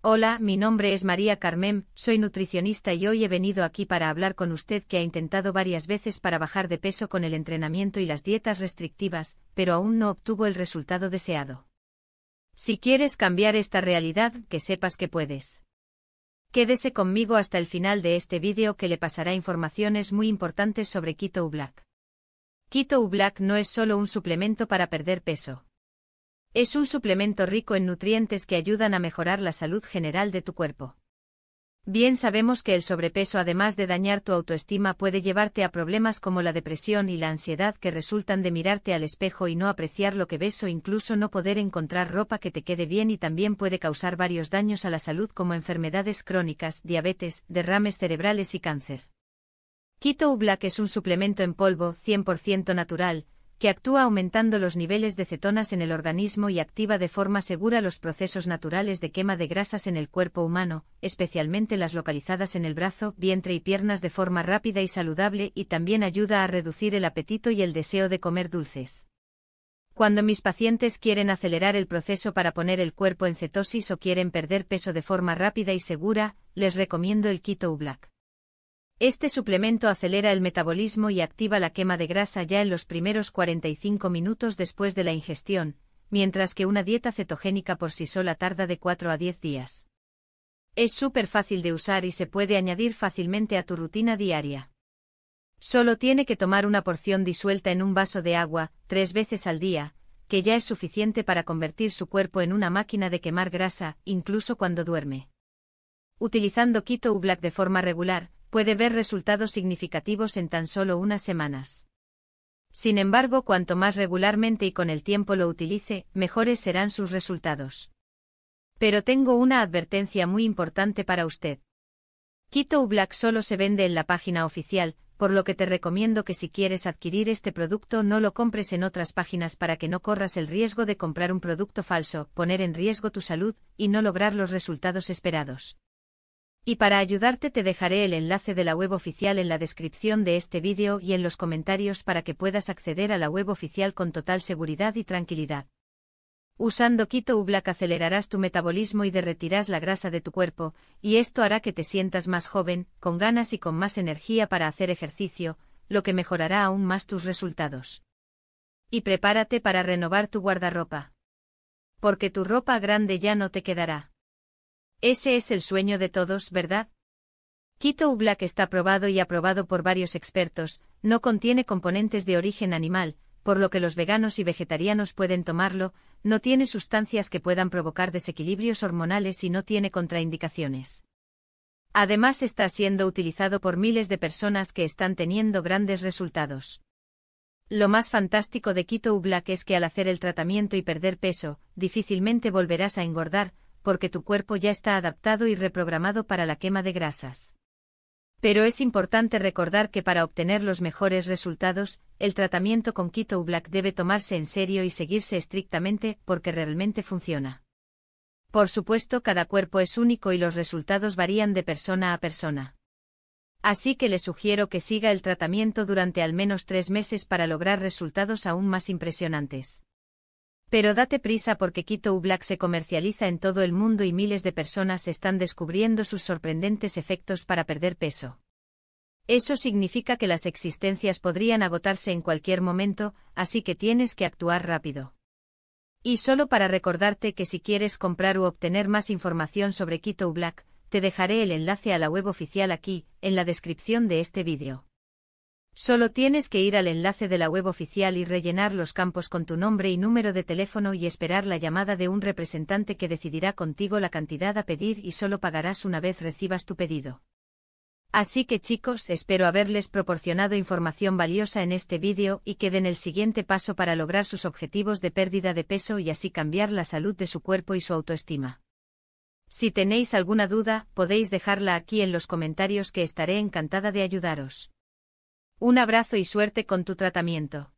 Hola, mi nombre es María Carmen, soy nutricionista y hoy he venido aquí para hablar con usted que ha intentado varias veces para bajar de peso con el entrenamiento y las dietas restrictivas, pero aún no obtuvo el resultado deseado. Si quieres cambiar esta realidad, que sepas que puedes. Quédese conmigo hasta el final de este vídeo que le pasará informaciones muy importantes sobre Keto Black. Keto Black no es solo un suplemento para perder peso. Es un suplemento rico en nutrientes que ayudan a mejorar la salud general de tu cuerpo. Bien sabemos que el sobrepeso además de dañar tu autoestima puede llevarte a problemas como la depresión y la ansiedad que resultan de mirarte al espejo y no apreciar lo que ves o incluso no poder encontrar ropa que te quede bien y también puede causar varios daños a la salud como enfermedades crónicas, diabetes, derrames cerebrales y cáncer. Keto Black es un suplemento en polvo 100% natural, que actúa aumentando los niveles de cetonas en el organismo y activa de forma segura los procesos naturales de quema de grasas en el cuerpo humano, especialmente las localizadas en el brazo, vientre y piernas de forma rápida y saludable y también ayuda a reducir el apetito y el deseo de comer dulces. Cuando mis pacientes quieren acelerar el proceso para poner el cuerpo en cetosis o quieren perder peso de forma rápida y segura, les recomiendo el Keto Black. Este suplemento acelera el metabolismo y activa la quema de grasa ya en los primeros 45 minutos después de la ingestión, mientras que una dieta cetogénica por sí sola tarda de 4 a 10 días. Es súper fácil de usar y se puede añadir fácilmente a tu rutina diaria. Solo tiene que tomar una porción disuelta en un vaso de agua, tres veces al día, que ya es suficiente para convertir su cuerpo en una máquina de quemar grasa, incluso cuando duerme. Utilizando Keto Black de forma regular, puede ver resultados significativos en tan solo unas semanas. Sin embargo, cuanto más regularmente y con el tiempo lo utilice, mejores serán sus resultados. Pero tengo una advertencia muy importante para usted. Keto Black solo se vende en la página oficial, por lo que te recomiendo que si quieres adquirir este producto no lo compres en otras páginas para que no corras el riesgo de comprar un producto falso, poner en riesgo tu salud, y no lograr los resultados esperados. Y para ayudarte te dejaré el enlace de la web oficial en la descripción de este vídeo y en los comentarios para que puedas acceder a la web oficial con total seguridad y tranquilidad. Usando Keto Black acelerarás tu metabolismo y derretirás la grasa de tu cuerpo, y esto hará que te sientas más joven, con ganas y con más energía para hacer ejercicio, lo que mejorará aún más tus resultados. Y prepárate para renovar tu guardarropa. Porque tu ropa grande ya no te quedará. Ese es el sueño de todos, ¿verdad? Keto Black está probado y aprobado por varios expertos, no contiene componentes de origen animal, por lo que los veganos y vegetarianos pueden tomarlo, no tiene sustancias que puedan provocar desequilibrios hormonales y no tiene contraindicaciones. Además está siendo utilizado por miles de personas que están teniendo grandes resultados. Lo más fantástico de Quito Black es que al hacer el tratamiento y perder peso, difícilmente volverás a engordar, porque tu cuerpo ya está adaptado y reprogramado para la quema de grasas. Pero es importante recordar que para obtener los mejores resultados, el tratamiento con Keto Black debe tomarse en serio y seguirse estrictamente porque realmente funciona. Por supuesto, cada cuerpo es único y los resultados varían de persona a persona. Así que le sugiero que siga el tratamiento durante al menos tres meses para lograr resultados aún más impresionantes. Pero date prisa porque Keto Black se comercializa en todo el mundo y miles de personas están descubriendo sus sorprendentes efectos para perder peso. Eso significa que las existencias podrían agotarse en cualquier momento, así que tienes que actuar rápido. Y solo para recordarte que si quieres comprar u obtener más información sobre Keto Black, te dejaré el enlace a la web oficial aquí, en la descripción de este vídeo. Solo tienes que ir al enlace de la web oficial y rellenar los campos con tu nombre y número de teléfono y esperar la llamada de un representante que decidirá contigo la cantidad a pedir y solo pagarás una vez recibas tu pedido. Así que chicos, espero haberles proporcionado información valiosa en este vídeo y que den el siguiente paso para lograr sus objetivos de pérdida de peso y así cambiar la salud de su cuerpo y su autoestima. Si tenéis alguna duda, podéis dejarla aquí en los comentarios que estaré encantada de ayudaros. Un abrazo y suerte con tu tratamiento.